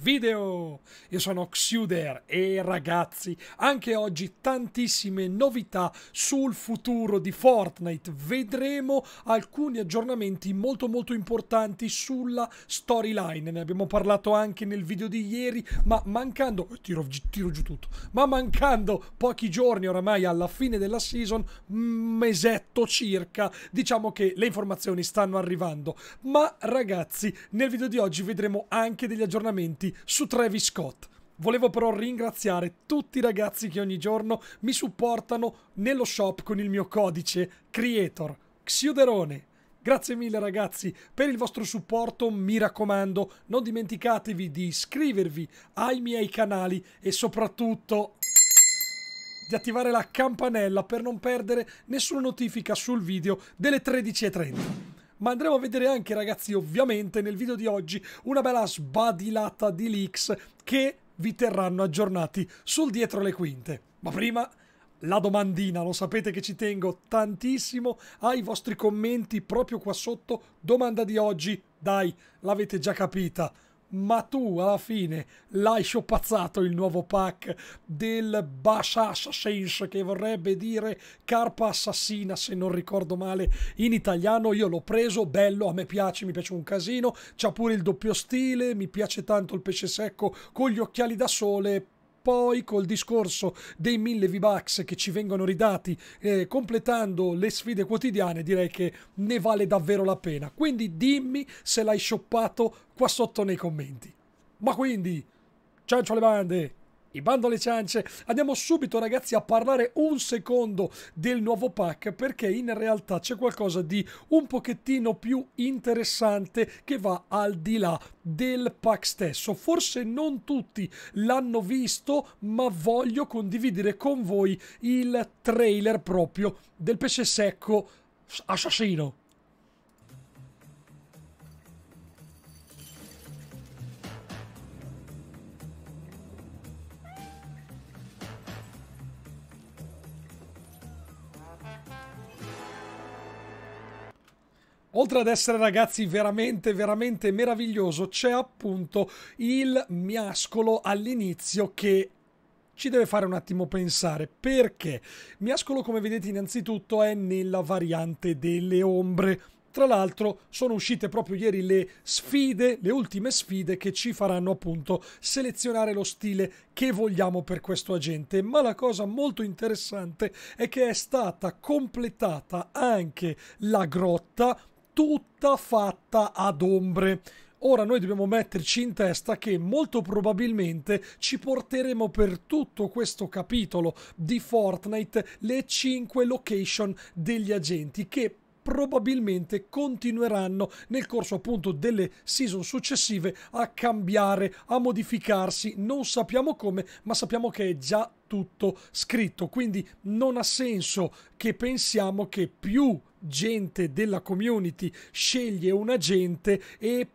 video. Io sono Xuder e ragazzi, anche oggi tantissime novità sul futuro di Fortnite. Vedremo alcuni aggiornamenti molto molto importanti sulla storyline. Ne abbiamo parlato anche nel video di ieri, ma mancando oh, tiro, tiro giù tutto. Ma mancando pochi giorni oramai alla fine della season, mesetto circa, diciamo che le informazioni stanno arrivando. Ma ragazzi, nel video di oggi vedremo anche degli aggiornamenti avanti su Travis Scott. Volevo però ringraziare tutti i ragazzi che ogni giorno mi supportano nello shop con il mio codice Creator Xiuderone. Grazie mille ragazzi per il vostro supporto, mi raccomando non dimenticatevi di iscrivervi ai miei canali e soprattutto di attivare la campanella per non perdere nessuna notifica sul video delle 13.30 ma andremo a vedere anche ragazzi ovviamente nel video di oggi una bella sbadilata di leaks che vi terranno aggiornati sul dietro le quinte. Ma prima la domandina, lo sapete che ci tengo tantissimo ai vostri commenti proprio qua sotto. Domanda di oggi, dai, l'avete già capita ma tu alla fine l'hai sciopazzato il nuovo pack del Bashash Sense che vorrebbe dire Carpa Assassina se non ricordo male in italiano io l'ho preso, bello, a me piace, mi piace un casino c'ha pure il doppio stile, mi piace tanto il pesce secco con gli occhiali da sole poi col discorso dei 1000 V-Bucks che ci vengono ridati eh, completando le sfide quotidiane, direi che ne vale davvero la pena. Quindi dimmi se l'hai shoppato qua sotto nei commenti. Ma quindi, ciancio alle bande! I bando alle ciance. Andiamo subito ragazzi a parlare un secondo del nuovo pack perché in realtà c'è qualcosa di un pochettino più interessante che va al di là del pack stesso. Forse non tutti l'hanno visto ma voglio condividere con voi il trailer proprio del pesce secco assassino. oltre ad essere ragazzi veramente veramente meraviglioso c'è appunto il miascolo all'inizio che ci deve fare un attimo pensare perché miascolo come vedete innanzitutto è nella variante delle ombre tra l'altro sono uscite proprio ieri le sfide, le ultime sfide che ci faranno appunto selezionare lo stile che vogliamo per questo agente, ma la cosa molto interessante è che è stata completata anche la grotta tutta fatta ad ombre. Ora noi dobbiamo metterci in testa che molto probabilmente ci porteremo per tutto questo capitolo di Fortnite le 5 location degli agenti che probabilmente continueranno nel corso appunto delle season successive a cambiare, a modificarsi, non sappiamo come, ma sappiamo che è già tutto scritto, quindi non ha senso che pensiamo che più gente della community sceglie un agente e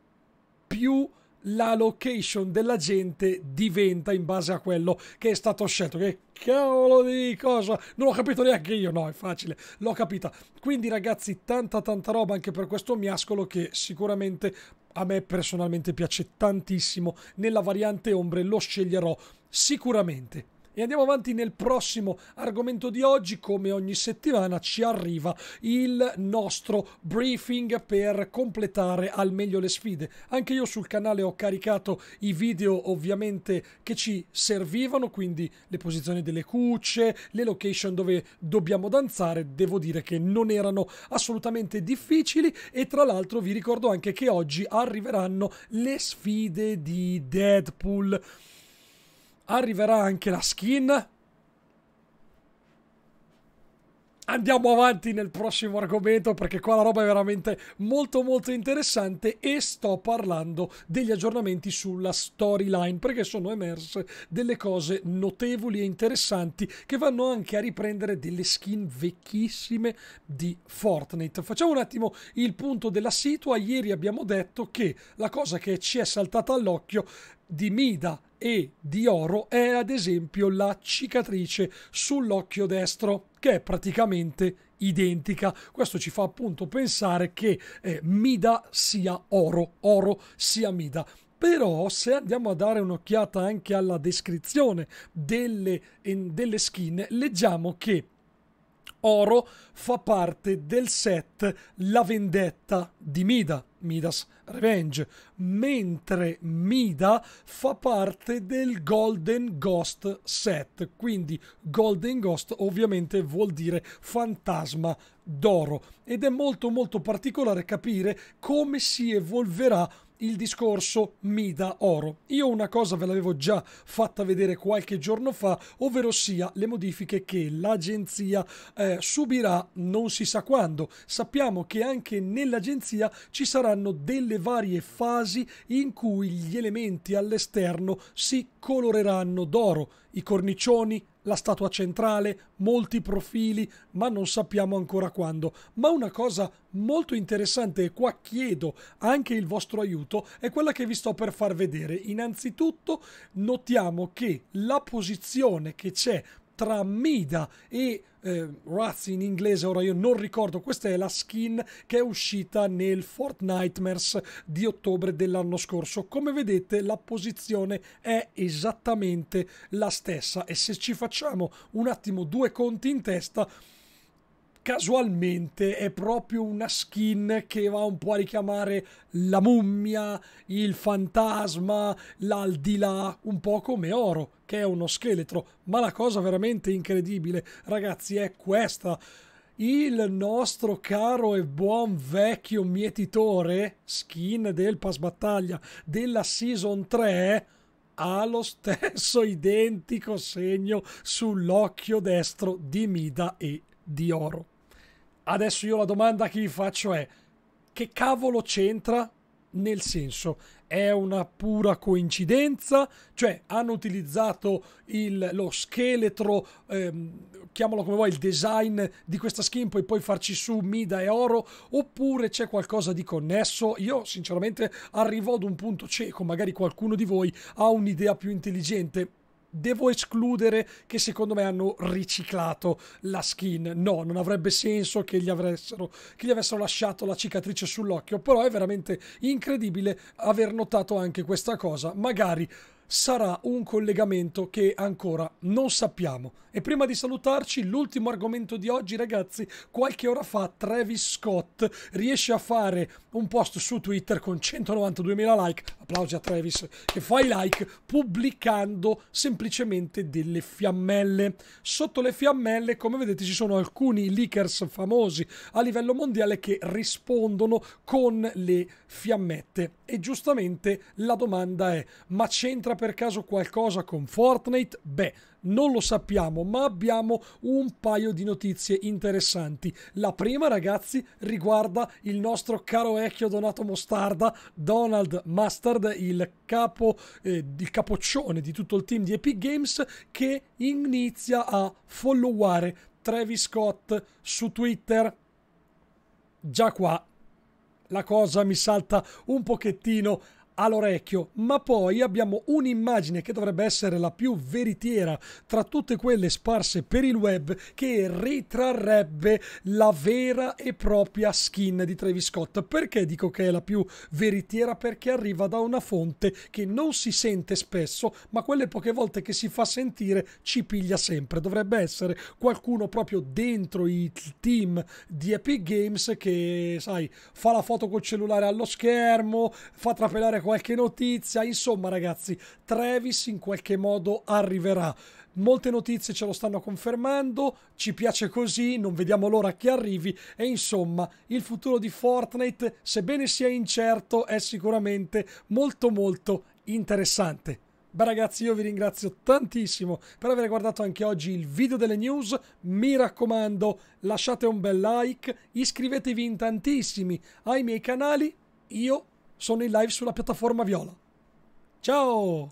più la location della gente diventa in base a quello che è stato scelto. Che cavolo di cosa? Non l'ho capito neanche io, no, è facile, l'ho capita. Quindi ragazzi, tanta tanta roba anche per questo miascolo che sicuramente a me personalmente piace tantissimo. Nella variante ombre lo sceglierò sicuramente. E andiamo avanti nel prossimo argomento di oggi. Come ogni settimana ci arriva il nostro briefing per completare al meglio le sfide. Anche io sul canale ho caricato i video ovviamente che ci servivano, quindi le posizioni delle cucce, le location dove dobbiamo danzare. Devo dire che non erano assolutamente difficili e tra l'altro vi ricordo anche che oggi arriveranno le sfide di Deadpool. Arriverà anche la skin. Andiamo avanti nel prossimo argomento perché qua la roba è veramente molto molto interessante e sto parlando degli aggiornamenti sulla storyline perché sono emerse delle cose notevoli e interessanti che vanno anche a riprendere delle skin vecchissime di Fortnite. Facciamo un attimo il punto della situa. Ieri abbiamo detto che la cosa che ci è saltata all'occhio di Mida e di oro è ad esempio la cicatrice sull'occhio destro che è praticamente identica questo ci fa appunto pensare che eh, Mida sia oro oro sia Mida però se andiamo a dare un'occhiata anche alla descrizione delle, delle skin leggiamo che oro fa parte del set La vendetta di Mida, Midas Revenge, mentre Mida fa parte del Golden Ghost set, quindi Golden Ghost ovviamente vuol dire fantasma d'oro ed è molto molto particolare capire come si evolverà il discorso Mida Oro. Io una cosa ve l'avevo già fatta vedere qualche giorno fa, ovvero sia le modifiche che l'agenzia eh, subirà non si sa quando. Sappiamo che anche nell'agenzia ci saranno delle varie fasi in cui gli elementi all'esterno si coloreranno d'oro, i cornicioni, la statua centrale, molti profili, ma non sappiamo ancora quando. Ma una cosa molto interessante e qua chiedo anche il vostro aiuto è quella che vi sto per far vedere. Innanzitutto notiamo che la posizione che c'è tra Mida e eh, Razzi in inglese, ora io non ricordo, questa è la skin che è uscita nel Fortnite's di ottobre dell'anno scorso. Come vedete la posizione è esattamente la stessa e se ci facciamo un attimo due conti in testa casualmente è proprio una skin che va un po' a richiamare la mummia, il fantasma, l'aldilà, un po' come oro, che è uno scheletro. Ma la cosa veramente incredibile, ragazzi, è questa. Il nostro caro e buon vecchio mietitore, skin del pass battaglia della Season 3, ha lo stesso identico segno sull'occhio destro di Mida e di Oro. Adesso io la domanda che vi faccio è che cavolo c'entra nel senso è una pura coincidenza cioè hanno utilizzato il, lo scheletro ehm, chiamalo come vuoi il design di questa skin puoi poi farci su Mida e Oro oppure c'è qualcosa di connesso io sinceramente arrivo ad un punto cieco magari qualcuno di voi ha un'idea più intelligente devo escludere che secondo me hanno riciclato la skin. No, non avrebbe senso che gli, avessero, che gli avessero lasciato la cicatrice sull'occhio, però è veramente incredibile aver notato anche questa cosa. Magari sarà un collegamento che ancora non sappiamo. E prima di salutarci, l'ultimo argomento di oggi, ragazzi, qualche ora fa Travis Scott riesce a fare un post su Twitter con 192.000 like, applausi a Travis che fai like, pubblicando semplicemente delle fiammelle. Sotto le fiammelle, come vedete, ci sono alcuni leakers famosi a livello mondiale che rispondono con le fiammette. E giustamente la domanda è, ma c'entra per caso qualcosa con Fortnite? Beh, non lo sappiamo, ma abbiamo un paio di notizie interessanti. La prima, ragazzi, riguarda il nostro caro vecchio Donato Mostarda, Donald Mustard, il, capo, eh, il capoccione di tutto il team di Epic Games, che inizia a followare Travis Scott su Twitter. Già qua la cosa mi salta un pochettino all'orecchio, ma poi abbiamo un'immagine che dovrebbe essere la più veritiera tra tutte quelle sparse per il web che ritrarrebbe la vera e propria skin di Travis Scott. Perché dico che è la più veritiera? Perché arriva da una fonte che non si sente spesso, ma quelle poche volte che si fa sentire ci piglia sempre. Dovrebbe essere qualcuno proprio dentro il team di Epic Games che, sai, fa la foto col cellulare allo schermo, fa trapelare qualche notizia. Insomma, ragazzi, Travis in qualche modo arriverà. Molte notizie ce lo stanno confermando, ci piace così, non vediamo l'ora che arrivi e insomma il futuro di Fortnite, sebbene sia incerto, è sicuramente molto molto interessante. Beh ragazzi io vi ringrazio tantissimo per aver guardato anche oggi il video delle news, mi raccomando lasciate un bel like, iscrivetevi in tantissimi ai miei canali, io sono in live sulla piattaforma Viola. Ciao!